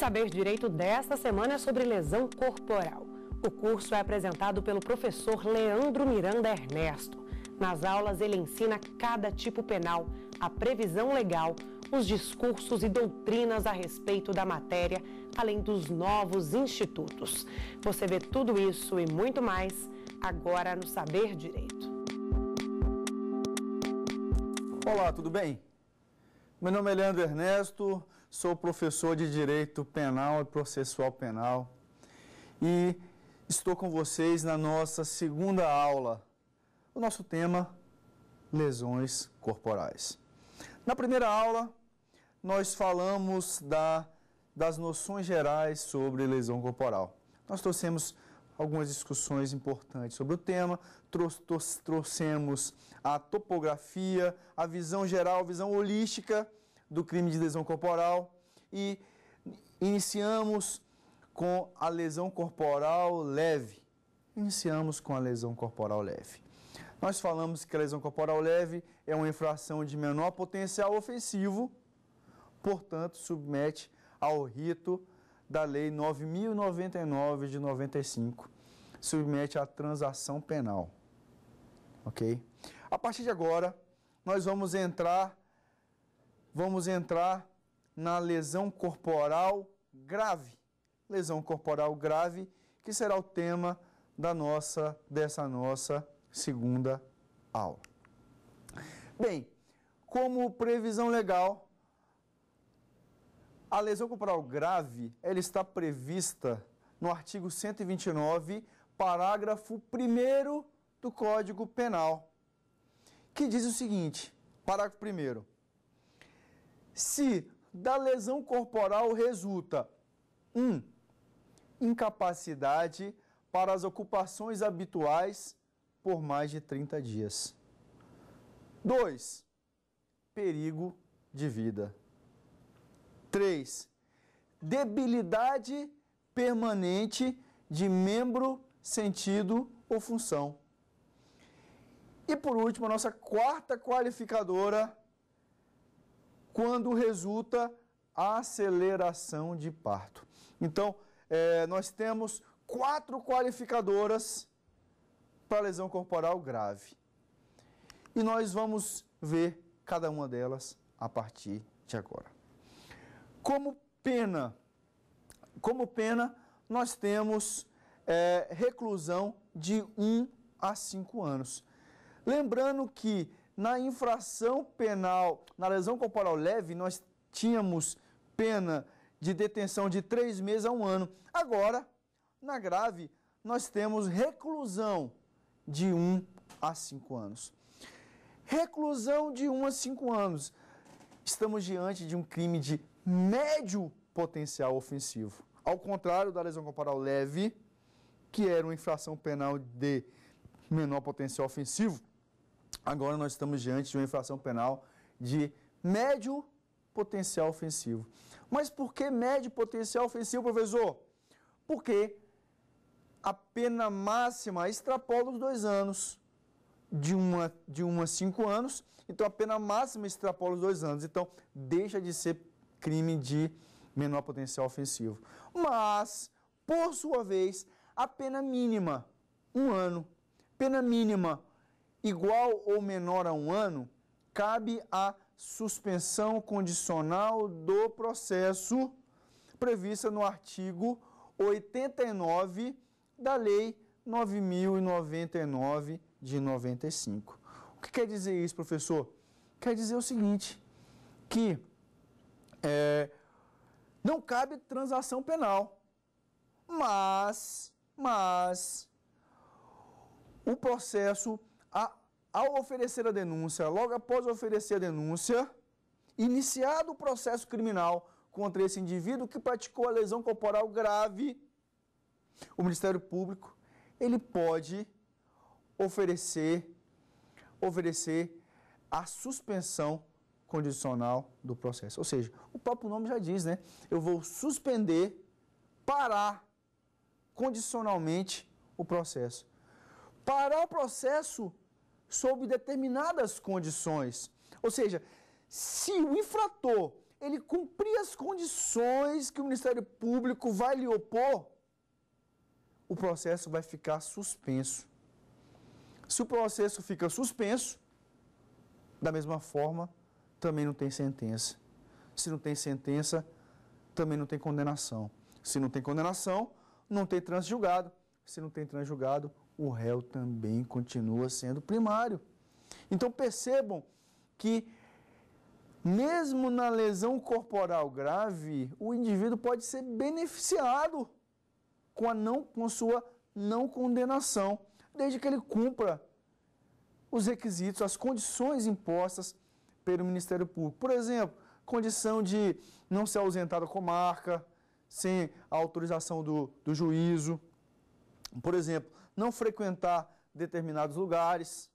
Saber Direito desta semana é sobre lesão corporal. O curso é apresentado pelo professor Leandro Miranda Ernesto. Nas aulas, ele ensina cada tipo penal, a previsão legal, os discursos e doutrinas a respeito da matéria, além dos novos institutos. Você vê tudo isso e muito mais agora no Saber Direito. Olá, tudo bem? Meu nome é Leandro Ernesto sou professor de Direito Penal e Processual Penal e estou com vocês na nossa segunda aula. O nosso tema, lesões corporais. Na primeira aula, nós falamos da, das noções gerais sobre lesão corporal. Nós trouxemos algumas discussões importantes sobre o tema, trouxemos a topografia, a visão geral, a visão holística do crime de lesão corporal e iniciamos com a lesão corporal leve. Iniciamos com a lesão corporal leve. Nós falamos que a lesão corporal leve é uma infração de menor potencial ofensivo, portanto, submete ao rito da Lei 9099 de 95, submete à transação penal. Ok? A partir de agora, nós vamos entrar vamos entrar na lesão corporal grave. Lesão corporal grave, que será o tema da nossa dessa nossa segunda aula. Bem, como previsão legal, a lesão corporal grave, ela está prevista no artigo 129, parágrafo 1 do Código Penal, que diz o seguinte, parágrafo 1 se da lesão corporal resulta 1. Um, incapacidade para as ocupações habituais por mais de 30 dias. 2. Perigo de vida. 3. Debilidade permanente de membro, sentido ou função. E por último, a nossa quarta qualificadora quando resulta aceleração de parto. Então, é, nós temos quatro qualificadoras para lesão corporal grave. E nós vamos ver cada uma delas a partir de agora. Como pena, como pena, nós temos é, reclusão de 1 um a 5 anos. Lembrando que na infração penal, na lesão corporal leve, nós tínhamos pena de detenção de três meses a um ano. Agora, na grave, nós temos reclusão de um a cinco anos. Reclusão de um a cinco anos. Estamos diante de um crime de médio potencial ofensivo. Ao contrário da lesão corporal leve, que era uma infração penal de menor potencial ofensivo, Agora nós estamos diante de uma infração penal de médio potencial ofensivo. Mas por que médio potencial ofensivo, professor? Porque a pena máxima extrapola os dois anos de uma, de uma a cinco anos, então a pena máxima extrapola os dois anos. Então, deixa de ser crime de menor potencial ofensivo. Mas, por sua vez, a pena mínima, um ano. Pena mínima, igual ou menor a um ano, cabe a suspensão condicional do processo prevista no artigo 89 da Lei 9099 de 95. O que quer dizer isso, professor? Quer dizer o seguinte, que é, não cabe transação penal, mas, mas o processo a, ao oferecer a denúncia, logo após oferecer a denúncia, iniciado o processo criminal contra esse indivíduo que praticou a lesão corporal grave, o Ministério Público, ele pode oferecer oferecer a suspensão condicional do processo. Ou seja, o próprio nome já diz, né? Eu vou suspender, parar condicionalmente o processo. Parar o processo sob determinadas condições. Ou seja, se o infrator ele cumprir as condições que o Ministério Público vai lhe opor, o processo vai ficar suspenso. Se o processo fica suspenso, da mesma forma, também não tem sentença. Se não tem sentença, também não tem condenação. Se não tem condenação, não tem transjulgado. Se não tem transjulgado, o réu também continua sendo primário. Então percebam que, mesmo na lesão corporal grave, o indivíduo pode ser beneficiado com, a não, com sua não condenação, desde que ele cumpra os requisitos, as condições impostas pelo Ministério Público. Por exemplo, condição de não ser ausentado da comarca, sem a autorização do, do juízo. Por exemplo, não frequentar determinados lugares.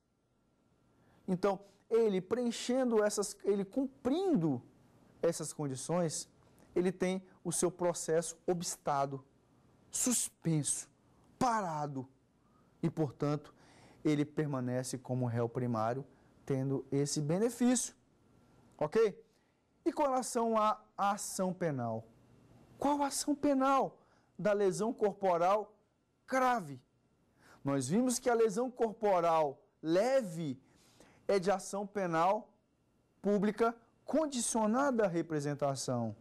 Então, ele preenchendo essas, ele cumprindo essas condições, ele tem o seu processo obstado, suspenso, parado. E, portanto, ele permanece como réu primário, tendo esse benefício. Ok? E com relação à ação penal? Qual ação penal da lesão corporal grave nós vimos que a lesão corporal leve é de ação penal pública condicionada à representação.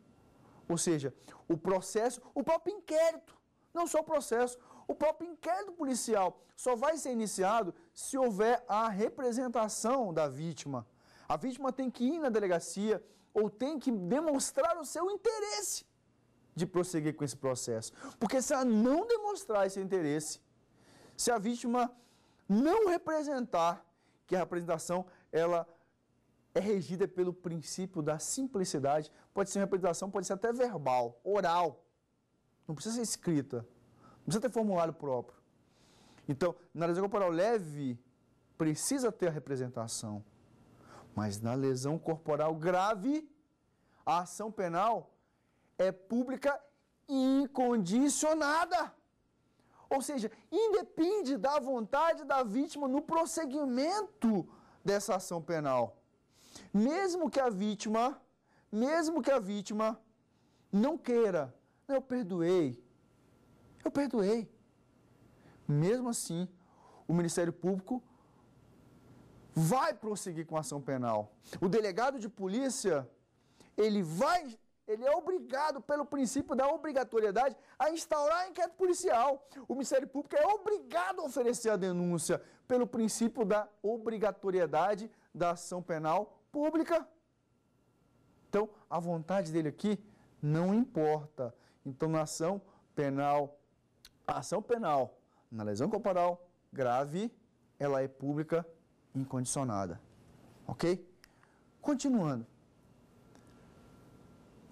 Ou seja, o processo, o próprio inquérito, não só o processo, o próprio inquérito policial só vai ser iniciado se houver a representação da vítima. A vítima tem que ir na delegacia ou tem que demonstrar o seu interesse de prosseguir com esse processo. Porque se ela não demonstrar esse interesse, se a vítima não representar, que a representação ela é regida pelo princípio da simplicidade, pode ser uma representação, pode ser até verbal, oral, não precisa ser escrita, não precisa ter formulário próprio. Então, na lesão corporal leve, precisa ter a representação. Mas na lesão corporal grave, a ação penal é pública incondicionada. Ou seja, independe da vontade da vítima no prosseguimento dessa ação penal. Mesmo que a vítima, mesmo que a vítima não queira, eu perdoei, eu perdoei. Mesmo assim, o Ministério Público vai prosseguir com a ação penal. O delegado de polícia, ele vai ele é obrigado, pelo princípio da obrigatoriedade, a instaurar a enquete policial. O Ministério Público é obrigado a oferecer a denúncia, pelo princípio da obrigatoriedade da ação penal pública. Então, a vontade dele aqui não importa. Então, na ação penal, a ação penal, na lesão corporal grave, ela é pública incondicionada. Ok? Continuando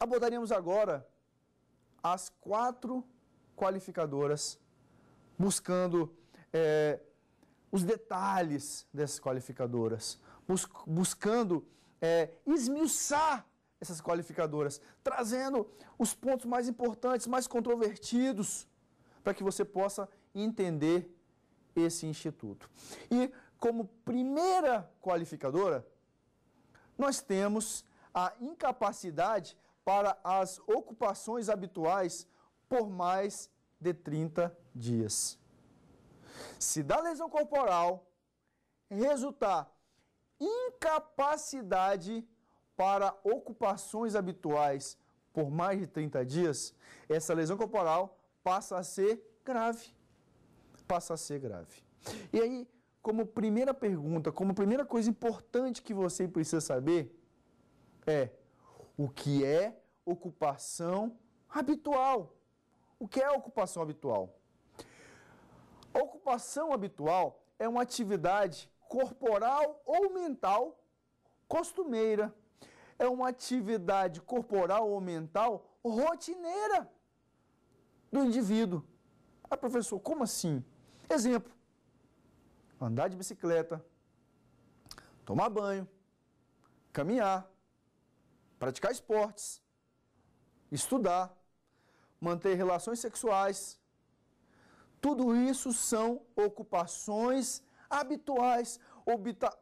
abordaríamos agora as quatro qualificadoras, buscando é, os detalhes dessas qualificadoras, bus buscando é, esmiuçar essas qualificadoras, trazendo os pontos mais importantes, mais controvertidos, para que você possa entender esse instituto. E como primeira qualificadora, nós temos a incapacidade para as ocupações habituais por mais de 30 dias. Se da lesão corporal resultar incapacidade para ocupações habituais por mais de 30 dias, essa lesão corporal passa a ser grave. Passa a ser grave. E aí, como primeira pergunta, como primeira coisa importante que você precisa saber é o que é ocupação habitual. O que é ocupação habitual? ocupação habitual é uma atividade corporal ou mental costumeira. É uma atividade corporal ou mental rotineira do indivíduo. Ah, professor, como assim? Exemplo: andar de bicicleta, tomar banho, caminhar, praticar esportes, estudar, manter relações sexuais. Tudo isso são ocupações habituais, obita,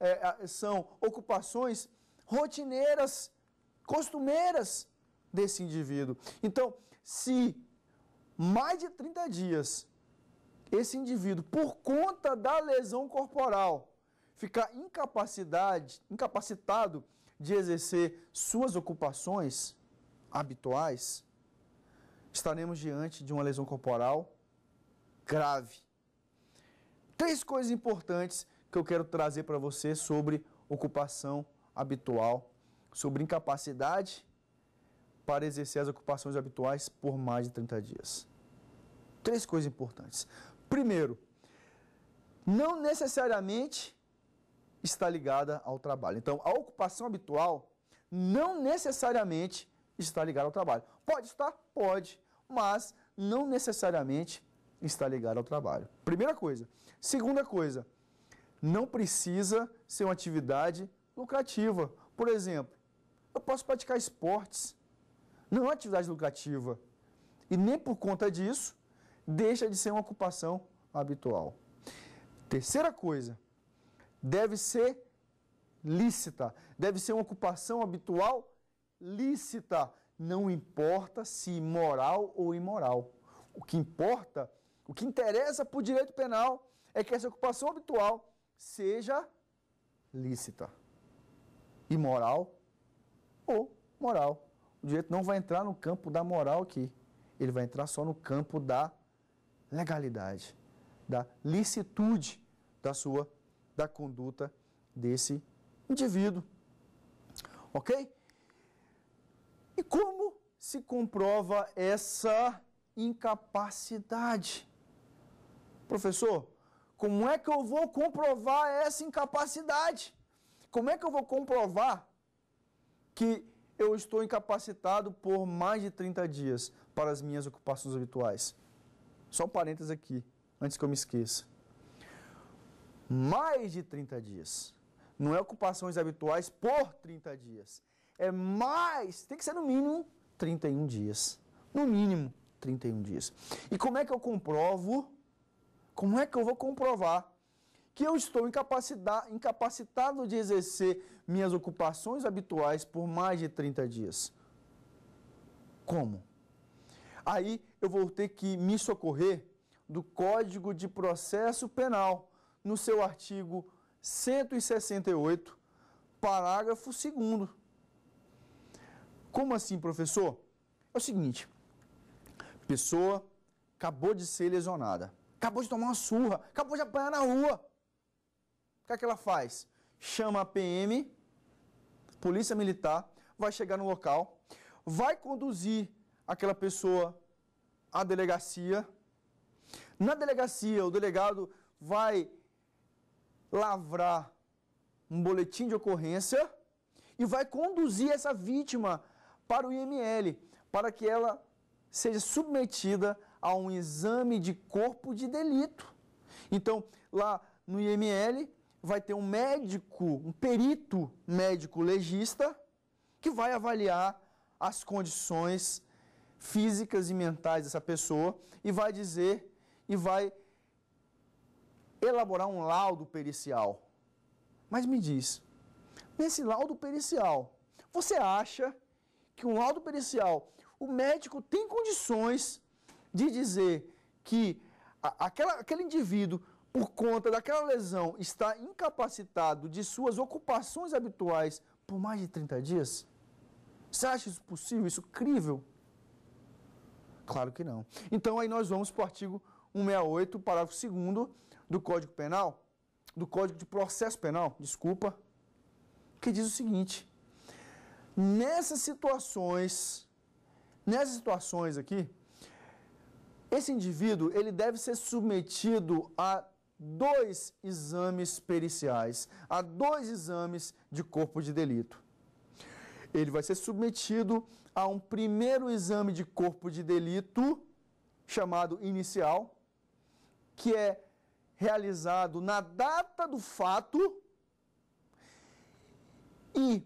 é, é são ocupações rotineiras, costumeiras desse indivíduo. Então, se mais de 30 dias esse indivíduo, por conta da lesão corporal, ficar incapacitado de exercer suas ocupações habituais, estaremos diante de uma lesão corporal grave. Três coisas importantes que eu quero trazer para você sobre ocupação habitual, sobre incapacidade para exercer as ocupações habituais por mais de 30 dias. Três coisas importantes. Primeiro, não necessariamente está ligada ao trabalho. Então, a ocupação habitual não necessariamente está ligada ao trabalho. Pode estar? Pode, mas não necessariamente está ligada ao trabalho. Primeira coisa. Segunda coisa, não precisa ser uma atividade lucrativa. Por exemplo, eu posso praticar esportes. Não é uma atividade lucrativa. E nem por conta disso, deixa de ser uma ocupação habitual. Terceira coisa, deve ser lícita, deve ser uma ocupação habitual lícita, não importa se moral ou imoral. O que importa, o que interessa para o direito penal é que essa ocupação habitual seja lícita, imoral ou moral. O direito não vai entrar no campo da moral aqui, ele vai entrar só no campo da legalidade, da licitude da sua da conduta desse indivíduo. Ok? E como se comprova essa incapacidade? Professor, como é que eu vou comprovar essa incapacidade? Como é que eu vou comprovar que eu estou incapacitado por mais de 30 dias para as minhas ocupações habituais? Só um parênteses aqui, antes que eu me esqueça mais de 30 dias. Não é ocupações habituais por 30 dias. É mais, tem que ser no mínimo 31 dias. No mínimo 31 dias. E como é que eu comprovo? Como é que eu vou comprovar que eu estou incapacitado de exercer minhas ocupações habituais por mais de 30 dias? Como? Aí eu vou ter que me socorrer do Código de Processo Penal no seu artigo 168, parágrafo 2. Como assim, professor? É o seguinte: pessoa acabou de ser lesionada, acabou de tomar uma surra, acabou de apanhar na rua. O que, é que ela faz? Chama a PM, Polícia Militar, vai chegar no local, vai conduzir aquela pessoa à delegacia. Na delegacia, o delegado vai lavrar um boletim de ocorrência e vai conduzir essa vítima para o IML, para que ela seja submetida a um exame de corpo de delito. Então, lá no IML, vai ter um médico, um perito médico legista, que vai avaliar as condições físicas e mentais dessa pessoa e vai dizer e vai elaborar um laudo pericial. Mas me diz, nesse laudo pericial, você acha que um laudo pericial, o médico tem condições de dizer que aquela, aquele indivíduo, por conta daquela lesão, está incapacitado de suas ocupações habituais por mais de 30 dias? Você acha isso possível, isso crível? Claro que não. Então aí nós vamos para o artigo 168, parágrafo 2 do Código Penal, do Código de Processo Penal, desculpa, que diz o seguinte: nessas situações, nessas situações aqui, esse indivíduo ele deve ser submetido a dois exames periciais, a dois exames de corpo de delito. Ele vai ser submetido a um primeiro exame de corpo de delito chamado inicial, que é realizado na data do fato e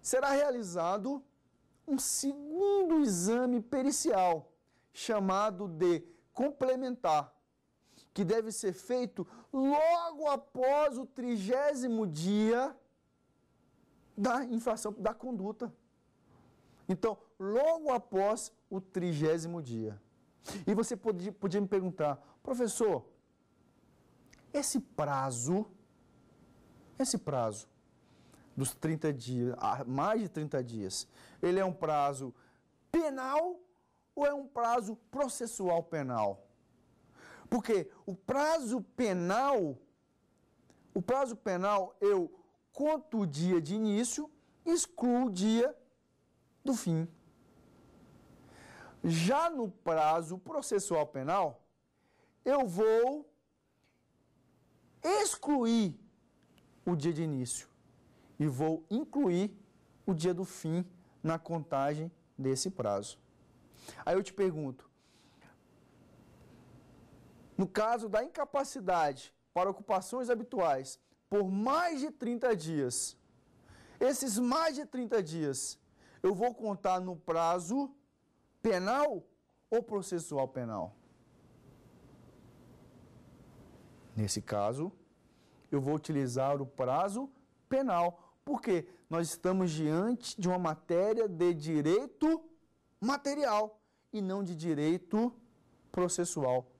será realizado um segundo exame pericial, chamado de complementar, que deve ser feito logo após o trigésimo dia da infração da conduta. Então, logo após o trigésimo dia. E você podia, podia me perguntar, professor, esse prazo, esse prazo dos 30 dias, ah, mais de 30 dias, ele é um prazo penal ou é um prazo processual penal? Porque o prazo penal, o prazo penal eu conto o dia de início, excluo o dia do fim. Já no prazo processual penal, eu vou excluir o dia de início e vou incluir o dia do fim na contagem desse prazo. Aí eu te pergunto: no caso da incapacidade para ocupações habituais por mais de 30 dias, esses mais de 30 dias eu vou contar no prazo penal ou processual penal? Nesse caso, eu vou utilizar o prazo penal, porque nós estamos diante de uma matéria de direito material e não de direito processual,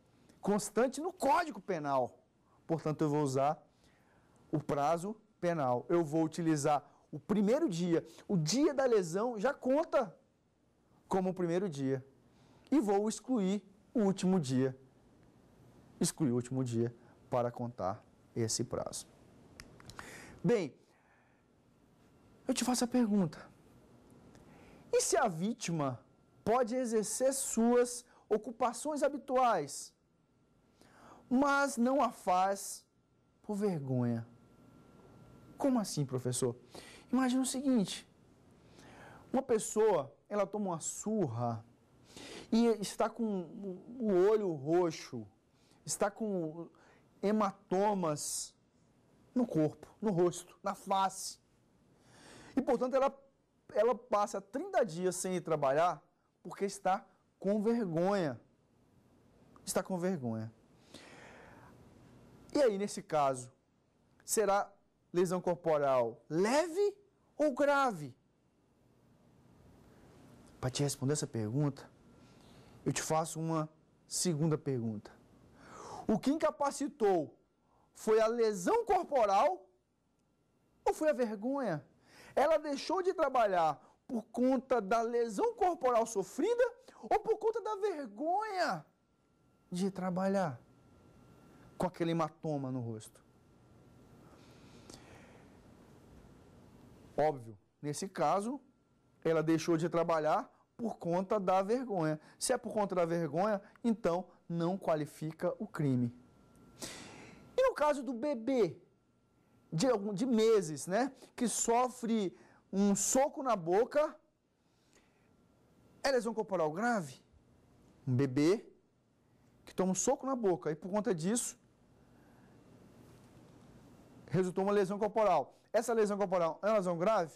constante no Código Penal. Portanto, eu vou usar o prazo penal. Eu vou utilizar o primeiro dia. O dia da lesão já conta como o primeiro dia. E vou excluir o último dia. Excluir o último dia para contar esse prazo. Bem, eu te faço a pergunta: e se a vítima pode exercer suas ocupações habituais, mas não a faz por vergonha? Como assim, professor? Imagina o seguinte: uma pessoa ela toma uma surra e está com o olho roxo, está com hematomas no corpo, no rosto, na face. E, portanto, ela, ela passa 30 dias sem ir trabalhar porque está com vergonha. Está com vergonha. E aí, nesse caso, será lesão corporal leve ou grave? Para te responder essa pergunta, eu te faço uma segunda pergunta. O que incapacitou foi a lesão corporal ou foi a vergonha? Ela deixou de trabalhar por conta da lesão corporal sofrida ou por conta da vergonha de trabalhar com aquele hematoma no rosto? Óbvio, nesse caso, ela deixou de trabalhar por conta da vergonha. Se é por conta da vergonha, então não qualifica o crime. E no caso do bebê de, de meses, né, que sofre um soco na boca, é lesão corporal grave? Um bebê que toma um soco na boca e por conta disso resultou uma lesão corporal. Essa lesão corporal é uma lesão grave?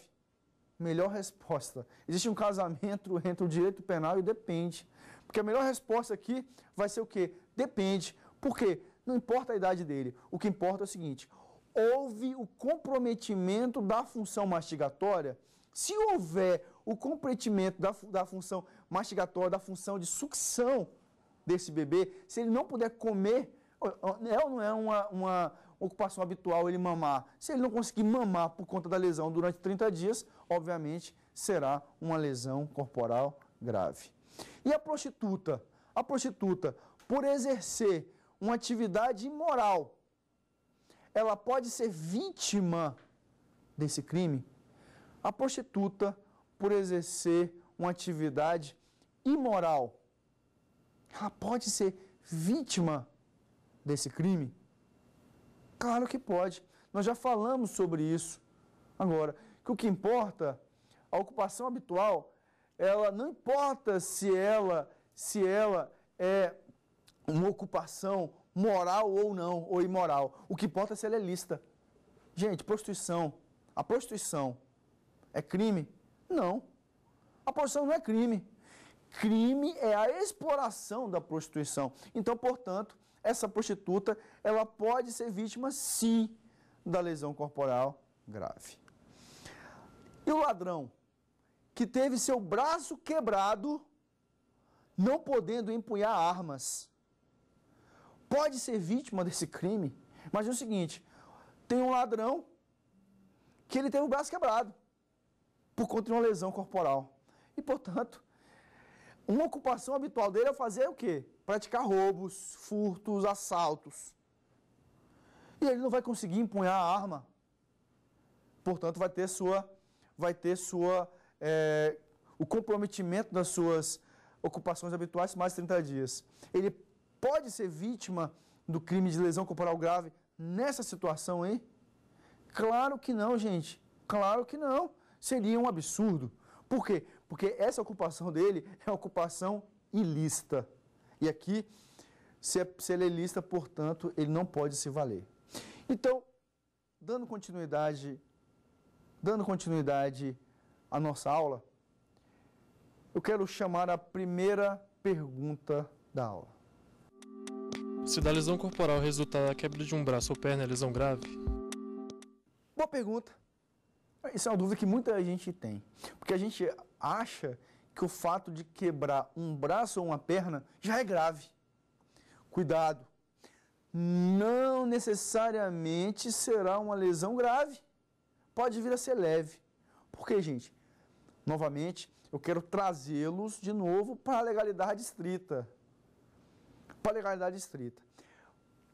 Melhor resposta. Existe um casamento entre o direito penal e o depende. Porque a melhor resposta aqui vai ser o quê? Depende. Por quê? Não importa a idade dele. O que importa é o seguinte: houve o comprometimento da função mastigatória? Se houver o comprometimento da, da função mastigatória, da função de sucção desse bebê, se ele não puder comer, é ou não é uma, uma ocupação habitual ele mamar? Se ele não conseguir mamar por conta da lesão durante 30 dias, obviamente será uma lesão corporal grave. E a prostituta? A prostituta, por exercer uma atividade imoral, ela pode ser vítima desse crime? A prostituta, por exercer uma atividade imoral, ela pode ser vítima desse crime? Claro que pode. Nós já falamos sobre isso. Agora, que o que importa, a ocupação habitual ela não importa se ela se ela é uma ocupação moral ou não, ou imoral. O que importa é se ela é lista. Gente, prostituição. A prostituição é crime? Não. A prostituição não é crime. Crime é a exploração da prostituição. Então, portanto, essa prostituta, ela pode ser vítima, sim, da lesão corporal grave. E o ladrão? que teve seu braço quebrado, não podendo empunhar armas, pode ser vítima desse crime? Mas é o seguinte: tem um ladrão que ele teve o braço quebrado por conta de uma lesão corporal. E, portanto, uma ocupação habitual dele é fazer o quê? Praticar roubos, furtos, assaltos. E ele não vai conseguir empunhar a arma. Portanto, vai ter sua, vai ter sua é, o comprometimento das suas ocupações habituais mais 30 dias. Ele pode ser vítima do crime de lesão corporal grave nessa situação aí? Claro que não, gente. Claro que não. Seria um absurdo. Por quê? Porque essa ocupação dele é ocupação ilícita. E aqui, se, é, se ele é ilícita, portanto, ele não pode se valer. Então, dando continuidade, dando continuidade a nossa aula, eu quero chamar a primeira pergunta da aula. Se da lesão corporal resultar a quebra de um braço ou perna, é lesão grave? Boa pergunta. Isso é uma dúvida que muita gente tem. Porque a gente acha que o fato de quebrar um braço ou uma perna já é grave. Cuidado! Não necessariamente será uma lesão grave. Pode vir a ser leve. Por quê, gente? Novamente, eu quero trazê-los de novo para a legalidade estrita. Para a legalidade estrita.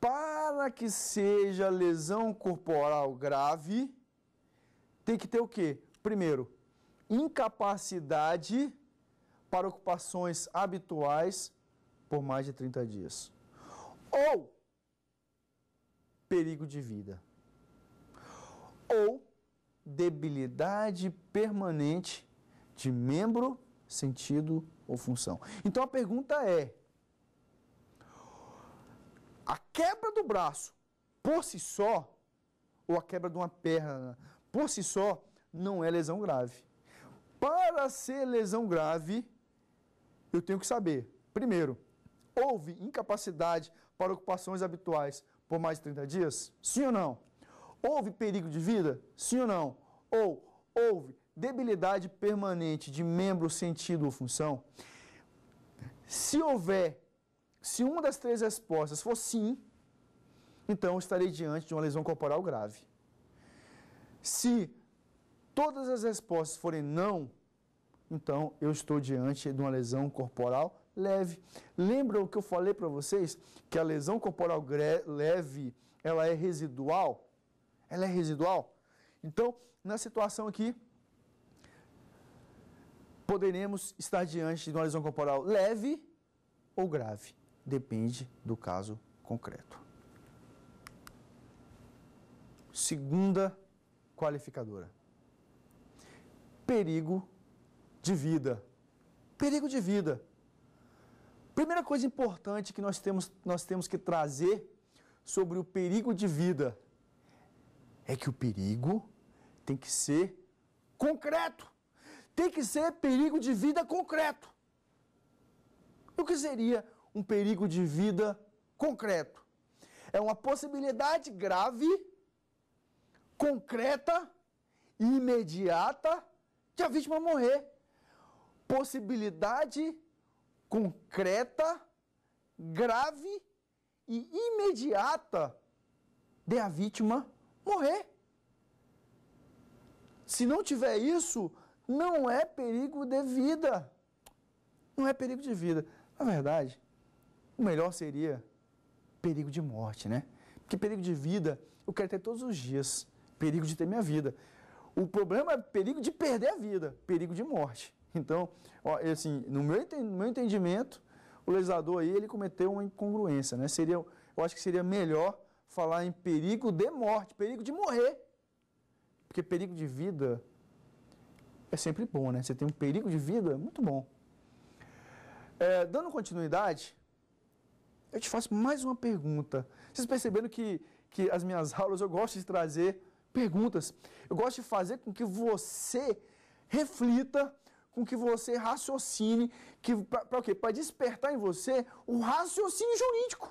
Para que seja lesão corporal grave, tem que ter o quê? Primeiro, incapacidade para ocupações habituais por mais de 30 dias. Ou perigo de vida. Ou debilidade permanente de membro, sentido ou função. Então a pergunta é: a quebra do braço por si só, ou a quebra de uma perna por si só, não é lesão grave. Para ser lesão grave, eu tenho que saber, primeiro, houve incapacidade para ocupações habituais por mais de 30 dias? Sim ou não? Houve perigo de vida? Sim ou não? Ou houve debilidade permanente de membro, sentido ou função, se houver, se uma das três respostas for sim, então estarei diante de uma lesão corporal grave. Se todas as respostas forem não, então eu estou diante de uma lesão corporal leve. Lembra o que eu falei para vocês? Que a lesão corporal leve, ela é residual? Ela é residual? Então, na situação aqui, poderemos estar diante de uma lesão corporal leve ou grave, depende do caso concreto. Segunda qualificadora: perigo de vida. Perigo de vida. Primeira coisa importante que nós temos, nós temos que trazer sobre o perigo de vida é que o perigo tem que ser concreto tem que ser perigo de vida concreto. O que seria um perigo de vida concreto? É uma possibilidade grave, concreta e imediata de a vítima morrer. Possibilidade concreta, grave e imediata de a vítima morrer. Se não tiver isso, não é perigo de vida. Não é perigo de vida. Na verdade, o melhor seria perigo de morte, né? Porque perigo de vida eu quero ter todos os dias. Perigo de ter minha vida. O problema é perigo de perder a vida, perigo de morte. Então, ó, assim, no meu, no meu entendimento, o legislador aí ele cometeu uma incongruência, né? Seria, eu acho que seria melhor falar em perigo de morte, perigo de morrer. Porque perigo de vida é sempre bom, né? Você tem um perigo de vida, é muito bom. É, dando continuidade, eu te faço mais uma pergunta. Vocês perceberam que, que as minhas aulas eu gosto de trazer perguntas. Eu gosto de fazer com que você reflita, com que você raciocine, que para o quê? Para despertar em você o raciocínio jurídico.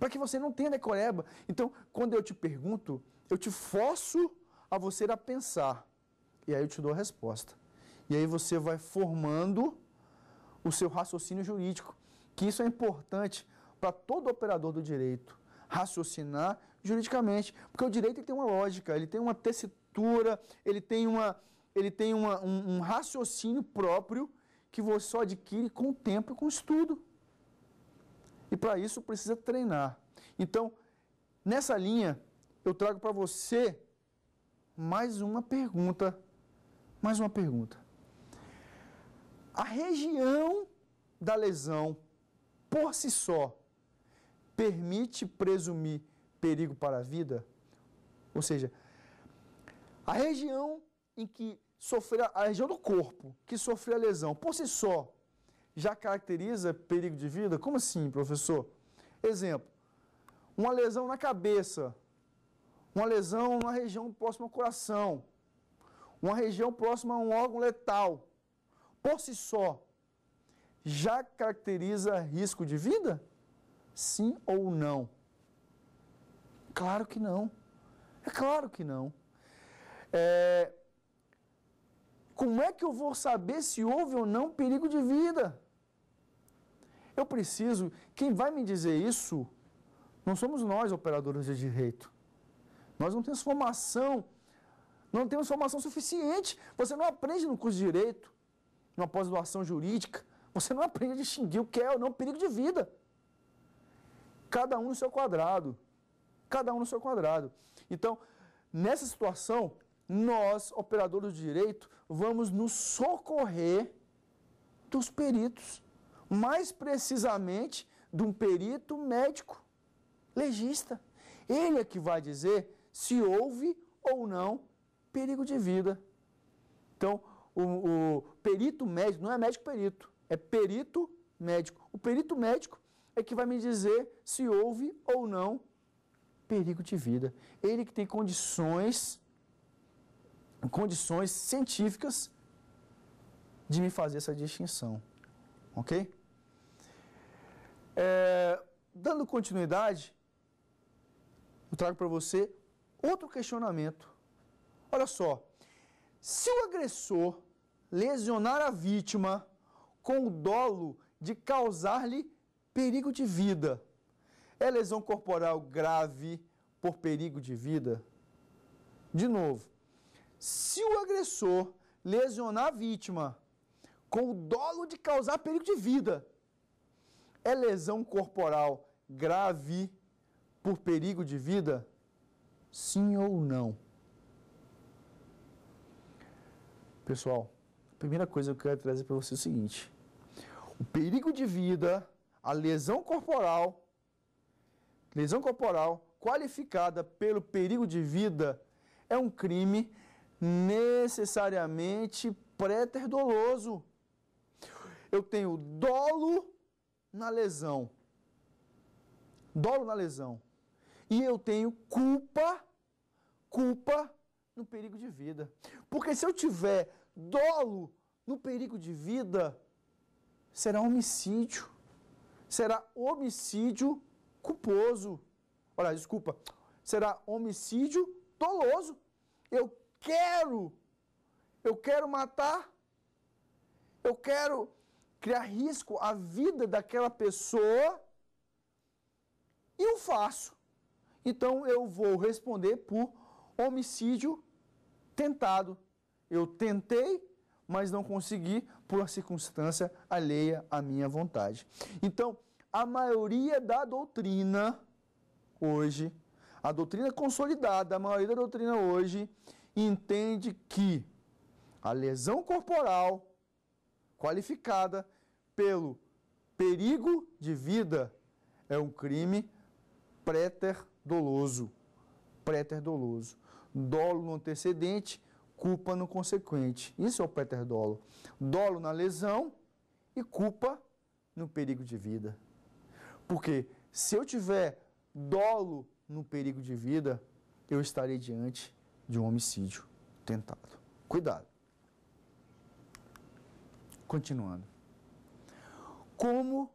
Para que você não tenha decoreba. Então, quando eu te pergunto, eu te forço a você a pensar. E aí eu te dou a resposta. E aí você vai formando o seu raciocínio jurídico, que isso é importante para todo operador do direito raciocinar juridicamente, porque o direito tem uma lógica, ele tem uma tessitura, ele tem, uma, ele tem uma, um, um raciocínio próprio que você só adquire com o tempo e com o estudo. E para isso precisa treinar. Então, nessa linha, eu trago para você mais uma pergunta mais uma pergunta. A região da lesão, por si só, permite presumir perigo para a vida? Ou seja, a região em que sofrer a região do corpo que sofreu a lesão por si só já caracteriza perigo de vida? Como assim, professor? Exemplo, uma lesão na cabeça, uma lesão na região próxima ao coração, uma região próxima a um órgão letal, por si só, já caracteriza risco de vida? Sim ou não? Claro que não. É claro que não. É... Como é que eu vou saber se houve ou não perigo de vida? Eu preciso. Quem vai me dizer isso não somos nós, operadores de direito. Nós não temos formação não temos formação suficiente. Você não aprende no curso de direito, numa pós-graduação jurídica. Você não aprende a distinguir o que é ou não perigo de vida. Cada um no seu quadrado. Cada um no seu quadrado. Então, nessa situação, nós, operadores de direito, vamos nos socorrer dos peritos. Mais precisamente, de um perito médico legista. Ele é que vai dizer se houve ou não perigo de vida. Então, o, o perito médico não é médico perito, é perito médico. O perito médico é que vai me dizer se houve ou não perigo de vida. Ele que tem condições, condições científicas de me fazer essa distinção, ok? É, dando continuidade, eu trago para você outro questionamento Olha só, se o agressor lesionar a vítima com o dolo de causar-lhe perigo de vida, é lesão corporal grave por perigo de vida? De novo, se o agressor lesionar a vítima com o dolo de causar perigo de vida, é lesão corporal grave por perigo de vida? Sim ou não? Pessoal, a primeira coisa que eu quero trazer para você é o seguinte: o perigo de vida, a lesão corporal, lesão corporal qualificada pelo perigo de vida é um crime necessariamente pré Eu tenho dolo na lesão. Dolo na lesão. E eu tenho culpa, culpa no perigo de vida. Porque se eu tiver dolo no perigo de vida, será homicídio. Será homicídio culposo. Olha, desculpa. Será homicídio doloso. Eu quero, eu quero matar, eu quero criar risco à vida daquela pessoa e eu faço. Então eu vou responder por homicídio tentado, eu tentei, mas não consegui por uma circunstância alheia à minha vontade. Então, a maioria da doutrina hoje, a doutrina consolidada, a maioria da doutrina hoje, entende que a lesão corporal qualificada pelo perigo de vida é um crime préter doloso. doloso dolo no antecedente, culpa no consequente. Isso é o peterdolo. Dolo na lesão e culpa no perigo de vida. Porque se eu tiver dolo no perigo de vida, eu estarei diante de um homicídio tentado. Cuidado. Continuando. Como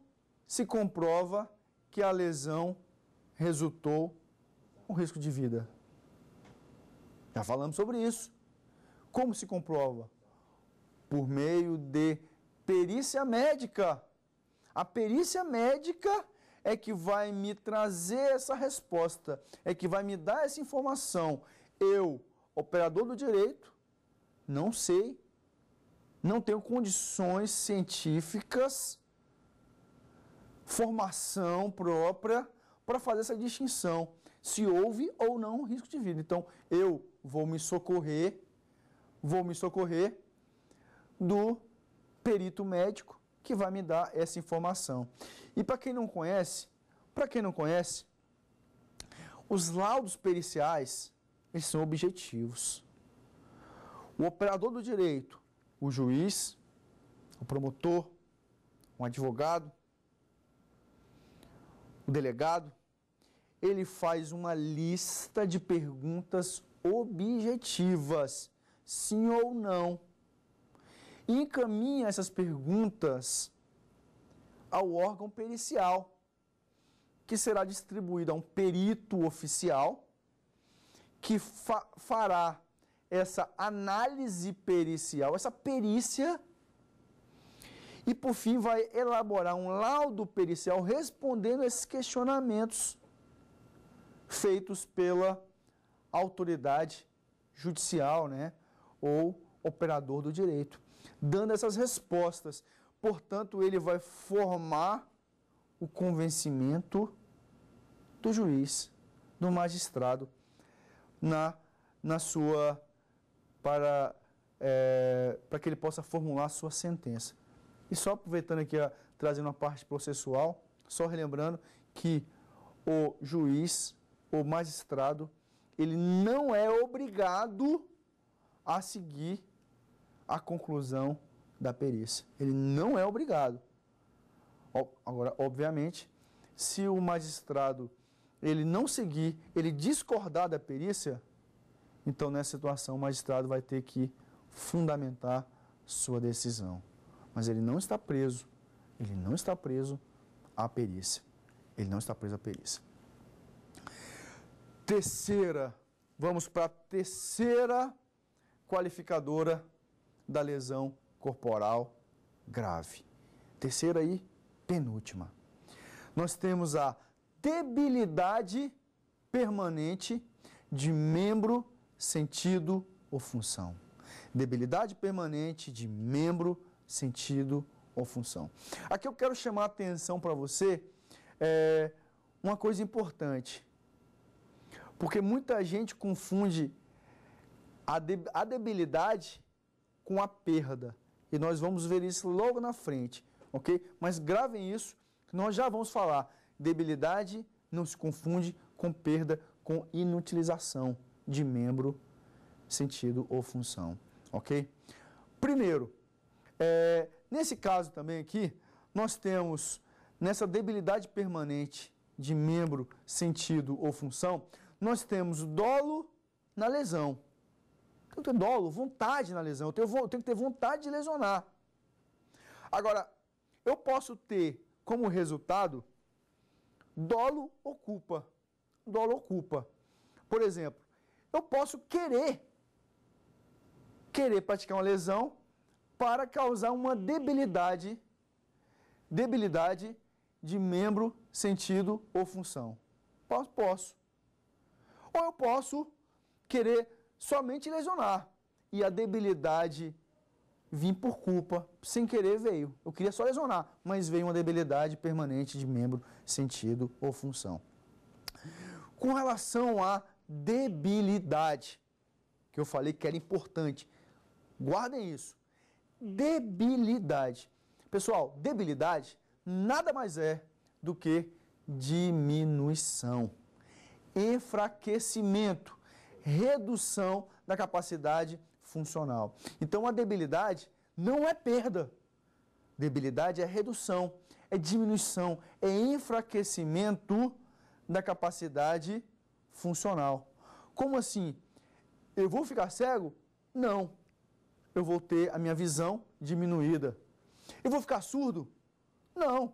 se comprova que a lesão resultou um risco de vida? Já tá falamos sobre isso. Como se comprova? Por meio de perícia médica. A perícia médica é que vai me trazer essa resposta, é que vai me dar essa informação. Eu, operador do direito, não sei, não tenho condições científicas, formação própria para fazer essa distinção, se houve ou não risco de vida. Então, eu, vou me socorrer, vou me socorrer do perito médico que vai me dar essa informação. E para quem não conhece, para quem não conhece, os laudos periciais, eles são objetivos. O operador do direito, o juiz, o promotor, um advogado, o delegado, ele faz uma lista de perguntas objetivas, sim ou não. E encaminha essas perguntas ao órgão pericial, que será distribuído a um perito oficial, que fa fará essa análise pericial, essa perícia, e por fim vai elaborar um laudo pericial respondendo a esses questionamentos feitos pela autoridade judicial, né, ou operador do direito, dando essas respostas. Portanto, ele vai formar o convencimento do juiz, do magistrado, na, na sua para, é, para que ele possa formular a sua sentença. E só aproveitando aqui, trazendo a parte processual, só relembrando que o juiz, o magistrado, ele não é obrigado a seguir a conclusão da perícia. Ele não é obrigado. Agora, obviamente, se o magistrado ele não seguir, ele discordar da perícia, então nessa situação o magistrado vai ter que fundamentar sua decisão. Mas ele não está preso, ele não está preso à perícia. Ele não está preso à perícia. Terceira, vamos para a terceira qualificadora da lesão corporal grave. Terceira e penúltima. Nós temos a debilidade permanente de membro, sentido ou função. Debilidade permanente de membro, sentido ou função. Aqui eu quero chamar a atenção para você é, uma coisa importante. Porque muita gente confunde a, de, a debilidade com a perda. E nós vamos ver isso logo na frente, ok? Mas gravem isso, nós já vamos falar. Debilidade não se confunde com perda, com inutilização de membro, sentido ou função, ok? Primeiro, é, nesse caso também aqui, nós temos nessa debilidade permanente de membro, sentido ou função, nós temos dolo na lesão. Então, que ter dolo, vontade na lesão. Eu tenho, eu tenho que ter vontade de lesionar. Agora, eu posso ter como resultado dolo ou culpa. Dolo ou culpa. Por exemplo, eu posso querer querer praticar uma lesão para causar uma uhum. debilidade debilidade de membro, sentido ou função. Posso, posso ou eu posso querer somente lesionar e a debilidade vir por culpa, sem querer veio. Eu queria só lesionar, mas veio uma debilidade permanente de membro, sentido ou função. Com relação à debilidade, que eu falei que era importante, guardem isso. Debilidade. Pessoal, debilidade nada mais é do que diminuição enfraquecimento, redução da capacidade funcional. Então, a debilidade não é perda. Debilidade é redução, é diminuição, é enfraquecimento da capacidade funcional. Como assim? Eu vou ficar cego? Não. Eu vou ter a minha visão diminuída. Eu vou ficar surdo? Não.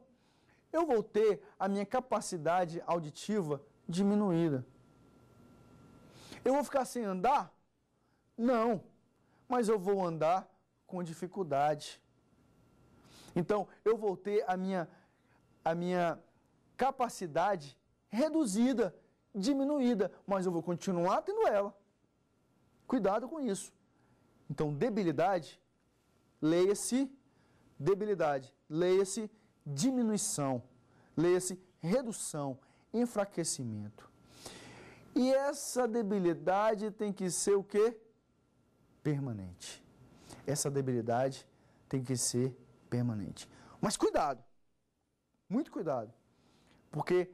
Eu vou ter a minha capacidade auditiva diminuída. Eu vou ficar sem andar? Não, mas eu vou andar com dificuldade. Então, eu vou ter a minha, a minha capacidade reduzida, diminuída, mas eu vou continuar tendo ela. Cuidado com isso. Então, debilidade, leia-se debilidade, leia-se diminuição, leia-se redução, enfraquecimento. E essa debilidade tem que ser o quê? Permanente. Essa debilidade tem que ser permanente. Mas cuidado, muito cuidado, porque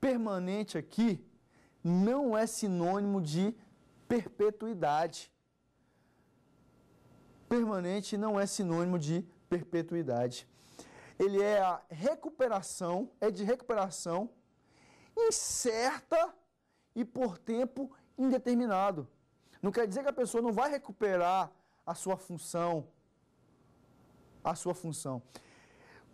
permanente aqui não é sinônimo de perpetuidade. Permanente não é sinônimo de perpetuidade. Ele é a recuperação, é de recuperação incerta e por tempo indeterminado. Não quer dizer que a pessoa não vai recuperar a sua função. A sua função.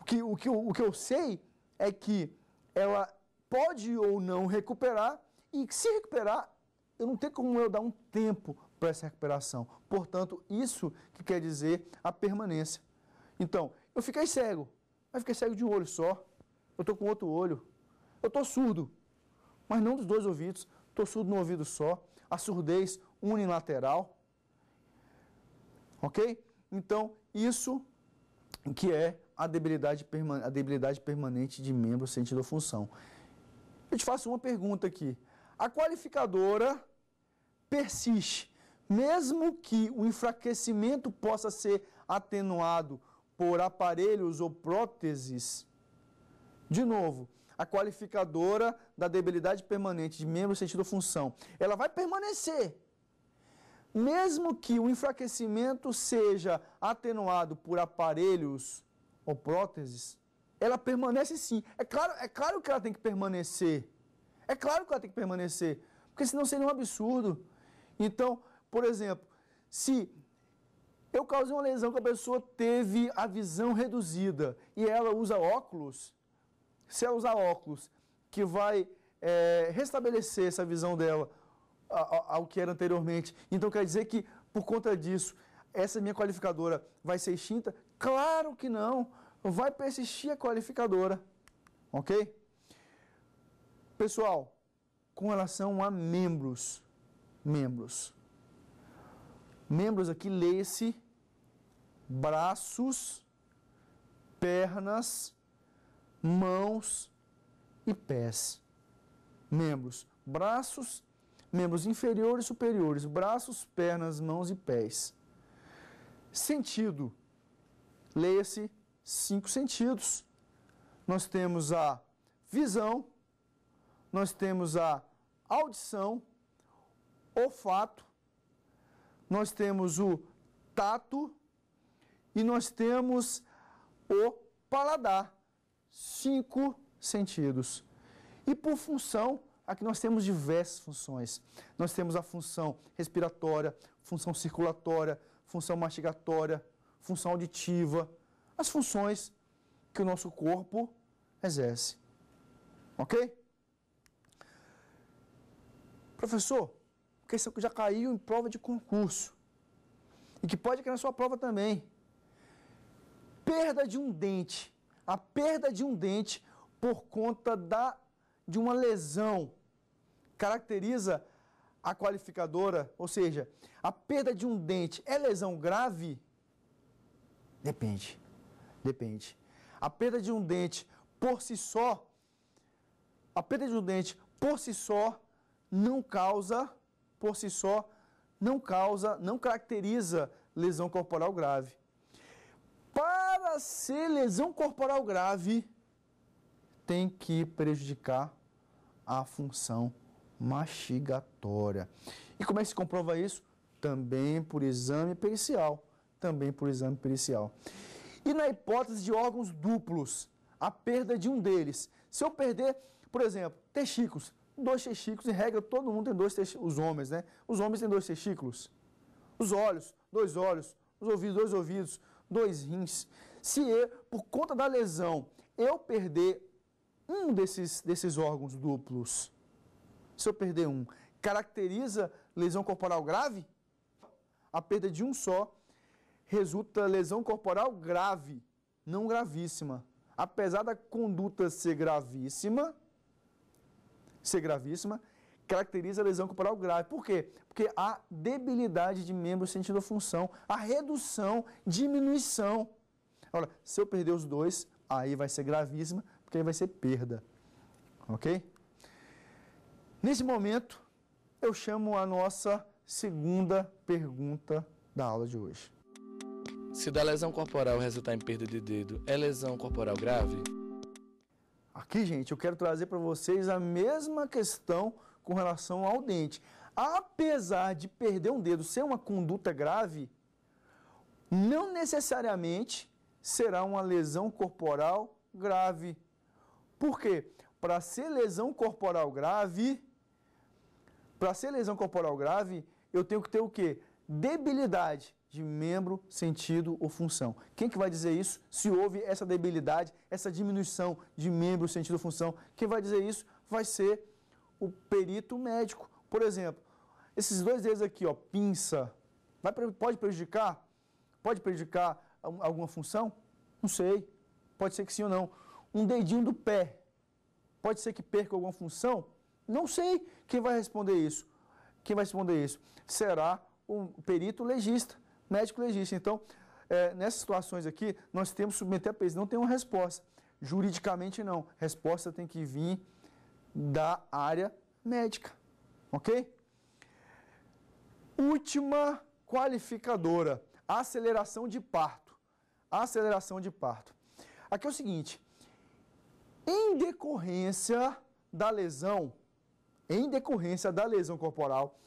O que, o que, o que eu sei é que ela pode ou não recuperar, e se recuperar, eu não tenho como eu dar um tempo para essa recuperação. Portanto, isso que quer dizer a permanência. Então, eu fiquei cego, mas fiquei cego de um olho só. Eu estou com outro olho. Eu estou surdo, mas não dos dois ouvidos. Estou surdo no ouvido só. A surdez unilateral. Ok? Então, isso que é a debilidade, a debilidade permanente de membro, sentido ou função. Eu te faço uma pergunta aqui. A qualificadora persiste, mesmo que o enfraquecimento possa ser atenuado por aparelhos ou próteses. De novo, a qualificadora da debilidade permanente de membro sentido função, ela vai permanecer. Mesmo que o enfraquecimento seja atenuado por aparelhos ou próteses, ela permanece sim. É claro, é claro que ela tem que permanecer. É claro que ela tem que permanecer, porque senão seria um absurdo. Então, por exemplo, se eu causei uma lesão que a pessoa teve a visão reduzida e ela usa óculos, se ela usar óculos, que vai é, restabelecer essa visão dela ao que era anteriormente. Então quer dizer que, por conta disso, essa minha qualificadora vai ser extinta? Claro que não. Vai persistir a qualificadora. Ok? Pessoal, com relação a membros, membros. Membros aqui, leia-se braços, pernas, mãos e pés. Membros, braços, membros inferiores e superiores, braços, pernas, mãos e pés. Sentido. Leia-se cinco sentidos. Nós temos a visão, nós temos a audição, olfato, nós temos o tato e nós temos o paladar cinco sentidos. E por função, aqui nós temos diversas funções. Nós temos a função respiratória, função circulatória, função mastigatória, função auditiva, as funções que o nosso corpo exerce. Ok? Professor, questão que já caiu em prova de concurso e que pode cair na sua prova também. Perda de um dente a perda de um dente por conta da, de uma lesão. Caracteriza a qualificadora, ou seja, a perda de um dente é lesão grave? Depende. Depende. A perda de um dente por si só, a perda de um dente por si só não causa, por si só não causa, não caracteriza lesão corporal grave. Para para ser lesão corporal grave, tem que prejudicar a função mastigatória. E como é que se comprova isso? Também por exame pericial. Também por exame pericial. E na hipótese de órgãos duplos, a perda de um deles. Se eu perder, por exemplo, testículos, dois testículos, em regra todo mundo tem dois testículos, os homens, né? Os homens têm dois testículos. Os olhos, dois olhos. Os ouvidos, dois ouvidos dois rins. Se eu, por conta da lesão, eu perder um desses, desses órgãos duplos, se eu perder um, caracteriza lesão corporal grave? A perda de um só resulta lesão corporal grave, não gravíssima. Apesar da conduta ser gravíssima, ser gravíssima, caracteriza a lesão corporal grave. Por quê? Porque há debilidade de membro sentindo a função, a redução, diminuição. Olha, se eu perder os dois, aí vai ser gravíssima, porque aí vai ser perda. Ok? Nesse momento, eu chamo a nossa segunda pergunta da aula de hoje. Se da lesão corporal resultar em perda de dedo, é lesão corporal grave? Aqui, gente, eu quero trazer para vocês a mesma questão com relação ao dente. Apesar de perder um dedo ser uma conduta grave, não necessariamente será uma lesão corporal grave. Por quê? Para ser lesão corporal grave, para ser lesão corporal grave, eu tenho que ter o quê? Debilidade de membro, sentido ou função. Quem que vai dizer isso? Se houve essa debilidade, essa diminuição de membro, sentido ou função, quem vai dizer isso vai ser o perito médico. Por exemplo, esses dois dedos aqui, ó, pinça, vai, pode prejudicar? Pode prejudicar alguma função? Não sei. Pode ser que sim ou não. Um dedinho do pé, pode ser que perca alguma função? Não sei quem vai responder isso. Quem vai responder isso? Será o perito legista, médico legista. Então, é, nessas situações aqui, nós temos que submeter a perícia. Não tem uma resposta. Juridicamente, não. Resposta tem que vir da área médica. Ok? Última qualificadora: aceleração de parto. Aceleração de parto. Aqui é o seguinte: em decorrência da lesão, em decorrência da lesão corporal,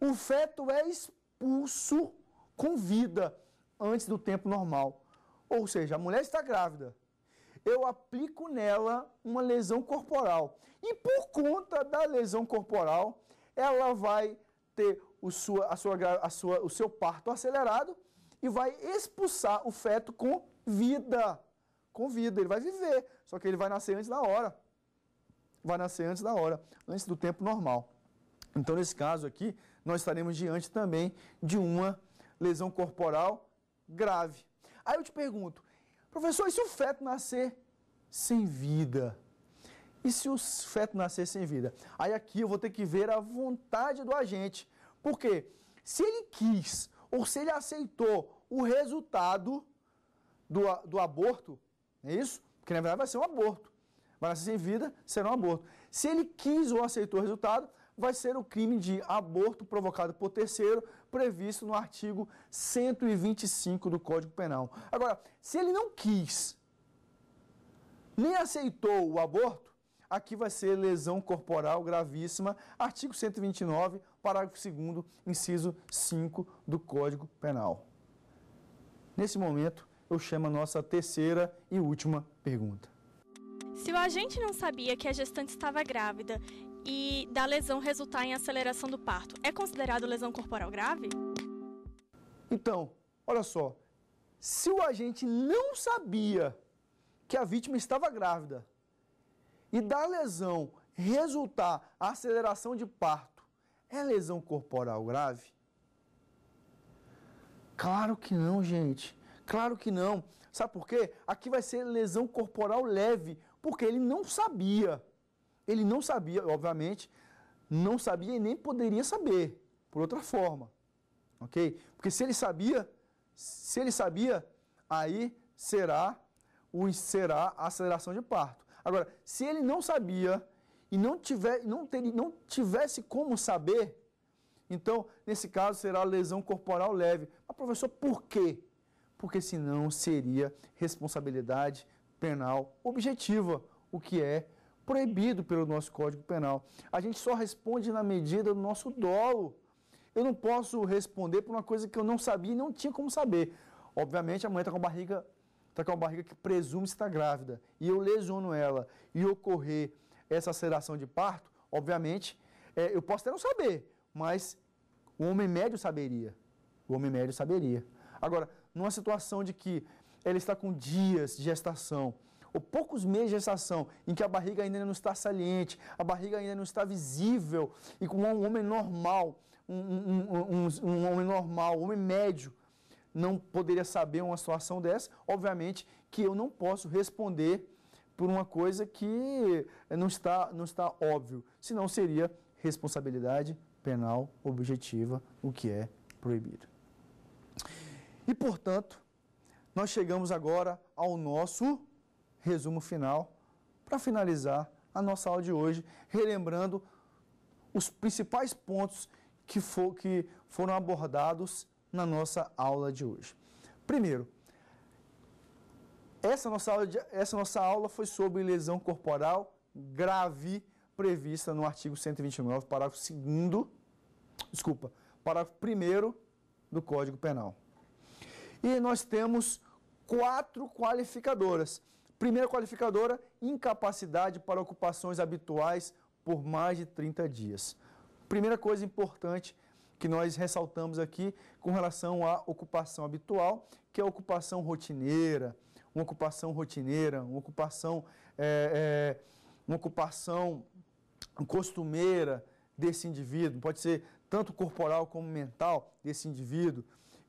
o feto é expulso com vida antes do tempo normal. Ou seja, a mulher está grávida, eu aplico nela uma lesão corporal. E por conta da lesão corporal, ela vai ter o, sua, a sua, a sua, o seu parto acelerado e vai expulsar o feto com vida. Com vida, ele vai viver, só que ele vai nascer antes da hora. Vai nascer antes da hora, antes do tempo normal. Então, nesse caso aqui, nós estaremos diante também de uma lesão corporal grave. Aí eu te pergunto, Professor, e se o feto nascer sem vida? E se o feto nascer sem vida? Aí aqui eu vou ter que ver a vontade do agente. Porque se ele quis ou se ele aceitou o resultado do, do aborto, é isso? Porque na verdade vai ser um aborto. Vai nascer sem vida, será um aborto. Se ele quis ou aceitou o resultado, vai ser o crime de aborto provocado por terceiro, previsto no artigo 125 do Código Penal. Agora, se ele não quis, nem aceitou o aborto, aqui vai ser lesão corporal gravíssima, artigo 129, parágrafo 2 inciso 5 do Código Penal. Nesse momento, eu chamo a nossa terceira e última pergunta. Se o agente não sabia que a gestante estava grávida e da lesão resultar em aceleração do parto. É considerado lesão corporal grave? Então, olha só. Se o agente não sabia que a vítima estava grávida e da lesão resultar a aceleração de parto, é lesão corporal grave? Claro que não, gente. Claro que não. Sabe por quê? Aqui vai ser lesão corporal leve, porque ele não sabia. Ele não sabia, obviamente, não sabia e nem poderia saber, por outra forma. Ok? Porque se ele sabia, se ele sabia, aí será, o, será a aceleração de parto. Agora, se ele não sabia e não, tiver, não, ter, não tivesse como saber, então, nesse caso, será lesão corporal leve. Mas, professor, por quê? Porque senão seria responsabilidade penal objetiva, o que é proibido pelo nosso Código Penal. A gente só responde na medida do nosso dolo. Eu não posso responder por uma coisa que eu não sabia e não tinha como saber. Obviamente, a mãe está com a barriga, tá com a barriga que presume estar grávida e eu lesiono ela e ocorrer essa aceleração de parto, obviamente, é, eu posso até não saber, mas o homem médio saberia. O homem médio saberia. Agora, numa situação de que ela está com dias de gestação, ou poucos meses de gestação, em que a barriga ainda não está saliente, a barriga ainda não está visível, e com um homem normal, um, um, um, um homem normal, um homem médio, não poderia saber uma situação dessa, obviamente que eu não posso responder por uma coisa que não está, não está óbvio, senão seria responsabilidade penal objetiva, o que é proibido. E, portanto, nós chegamos agora ao nosso resumo final para finalizar a nossa aula de hoje, relembrando os principais pontos que, for, que foram abordados na nossa aula de hoje. Primeiro, essa nossa, aula de, essa nossa aula foi sobre lesão corporal grave prevista no artigo 129, parágrafo 2 desculpa, parágrafo 1 do Código Penal. E nós temos quatro qualificadoras. Primeira qualificadora, incapacidade para ocupações habituais por mais de 30 dias. Primeira coisa importante que nós ressaltamos aqui com relação à ocupação habitual, que é a ocupação rotineira, uma ocupação rotineira, uma ocupação, é, é, uma ocupação costumeira desse indivíduo, pode ser tanto corporal como mental desse indivíduo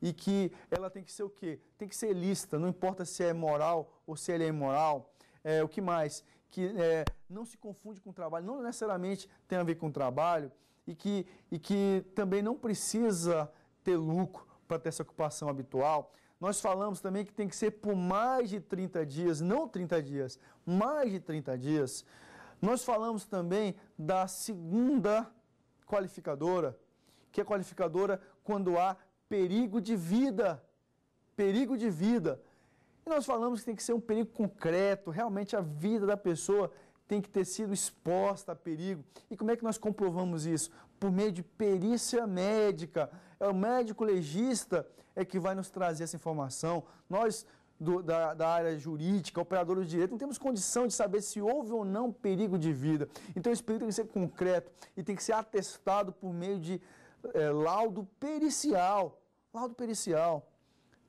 e que ela tem que ser o quê? Tem que ser lícita, não importa se é moral ou se ela é imoral. É, o que mais? Que é, não se confunde com trabalho, não necessariamente tem a ver com trabalho e que, e que também não precisa ter lucro para ter essa ocupação habitual. Nós falamos também que tem que ser por mais de 30 dias, não 30 dias, mais de 30 dias. Nós falamos também da segunda qualificadora, que é qualificadora quando há perigo de vida. Perigo de vida. E nós falamos que tem que ser um perigo concreto, realmente a vida da pessoa tem que ter sido exposta a perigo. E como é que nós comprovamos isso? Por meio de perícia médica. É o médico legista é que vai nos trazer essa informação. Nós, do, da, da, área jurídica, operadores de direito, não temos condição de saber se houve ou não perigo de vida. Então, esse perigo tem que ser concreto e tem que ser atestado por meio de é, laudo pericial. Laudo pericial.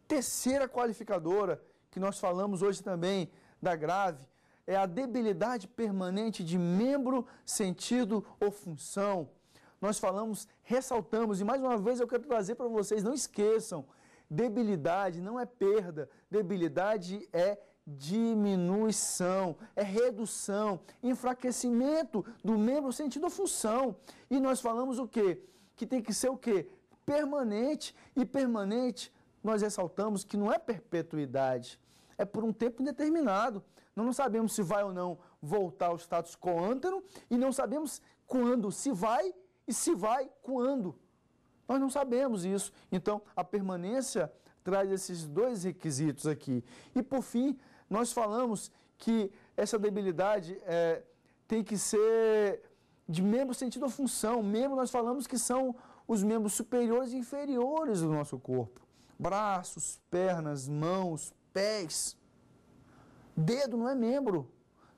Terceira qualificadora, que nós falamos hoje também da grave, é a debilidade permanente de membro, sentido ou função. Nós falamos, ressaltamos, e mais uma vez eu quero trazer para vocês, não esqueçam, debilidade não é perda, debilidade é diminuição, é redução, enfraquecimento do membro sentido ou função. E nós falamos o que? que tem que ser o quê? Permanente. E permanente, nós ressaltamos que não é perpetuidade, é por um tempo indeterminado. Nós não sabemos se vai ou não voltar ao status quo antero e não sabemos quando se vai e se vai quando. Nós não sabemos isso. Então, a permanência traz esses dois requisitos aqui. E por fim, nós falamos que essa debilidade é, tem que ser de membro sentido a função. Membro nós falamos que são os membros superiores e inferiores do nosso corpo. Braços, pernas, mãos, pés. Dedo não é membro.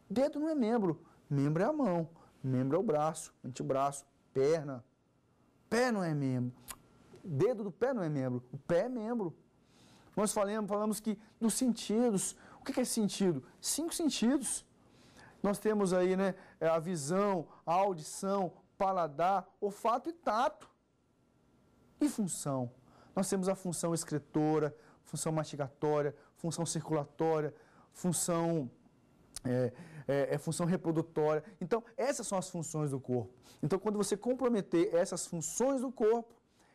Dedo não é membro. Membro é a mão. Membro é o braço, antebraço, perna. Pé não é membro. Dedo do pé não é membro. O pé é membro. Nós falamos, falamos que dos sentidos. O que é sentido? Cinco sentidos. Nós temos aí, né? É a visão, a audição, paladar, olfato e tato. E função? Nós temos a função escritora, função mastigatória, função circulatória, função é, é, é, função reprodutória. Então, essas são as funções do corpo. Então, quando você comprometer essas funções do corpo,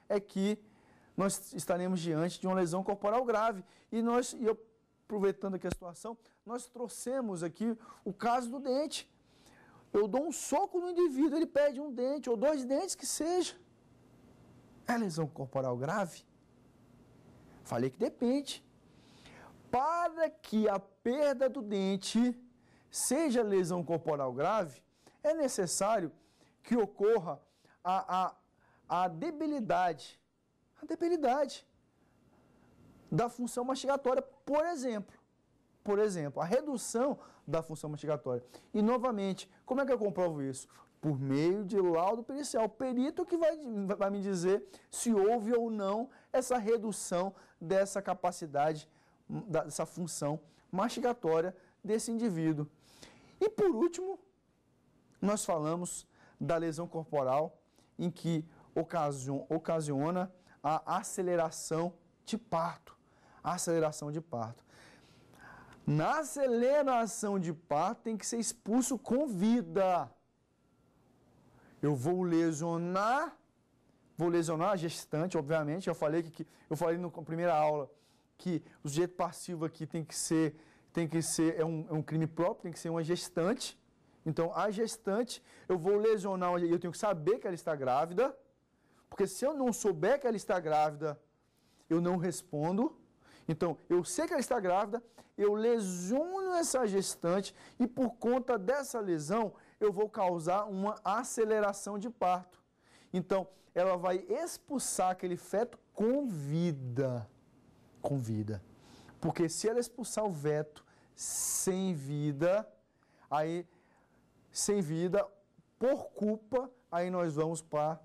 é que nós estaremos diante de uma lesão corporal grave. E nós, e eu, aproveitando aqui a situação, nós trouxemos aqui o caso do dente. Eu dou um soco no indivíduo, ele perde um dente ou dois dentes que seja. É lesão corporal grave? Falei que depende. Para que a perda do dente seja lesão corporal grave, é necessário que ocorra a, a, a debilidade, a debilidade da função mastigatória, por exemplo por exemplo, a redução da função mastigatória. E, novamente, como é que eu comprovo isso? Por meio de laudo pericial. O perito que vai, vai me dizer se houve ou não essa redução dessa capacidade, dessa função mastigatória desse indivíduo. E, por último, nós falamos da lesão corporal em que ocasiona a aceleração de parto. A aceleração de parto. Na aceleração de parto tem que ser expulso com vida. Eu vou lesionar, vou lesionar a gestante, obviamente. Eu falei que, que eu falei na primeira aula que o sujeito passivo aqui tem que ser, tem que ser é um, é um crime próprio, tem que ser uma gestante. Então, a gestante, eu vou lesionar, eu tenho que saber que ela está grávida, porque se eu não souber que ela está grávida, eu não respondo. Então, eu sei que ela está grávida, eu lesiono essa gestante e por conta dessa lesão eu vou causar uma aceleração de parto. Então, ela vai expulsar aquele feto com vida. Com vida. Porque se ela expulsar o veto sem vida, aí sem vida, por culpa, aí nós vamos para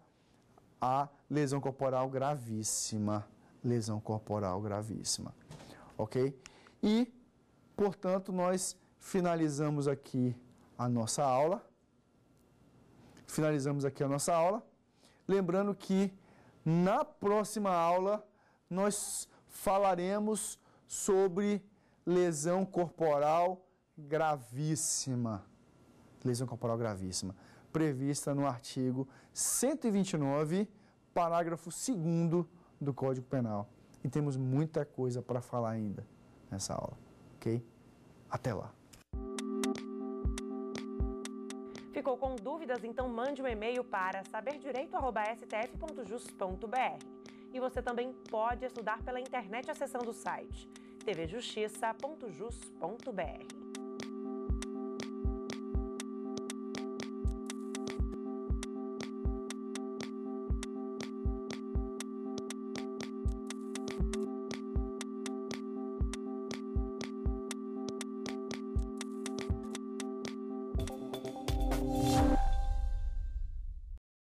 a lesão corporal gravíssima lesão corporal gravíssima. Ok? E, portanto, nós finalizamos aqui a nossa aula. Finalizamos aqui a nossa aula. Lembrando que na próxima aula nós falaremos sobre lesão corporal gravíssima. Lesão corporal gravíssima, prevista no artigo 129, parágrafo 2 do Código Penal. E temos muita coisa para falar ainda nessa aula, ok? Até lá! Ficou com dúvidas? Então mande um e-mail para saberdireito.stf.jus.br. E você também pode estudar pela internet acessando o site tvjustiça.jus.br.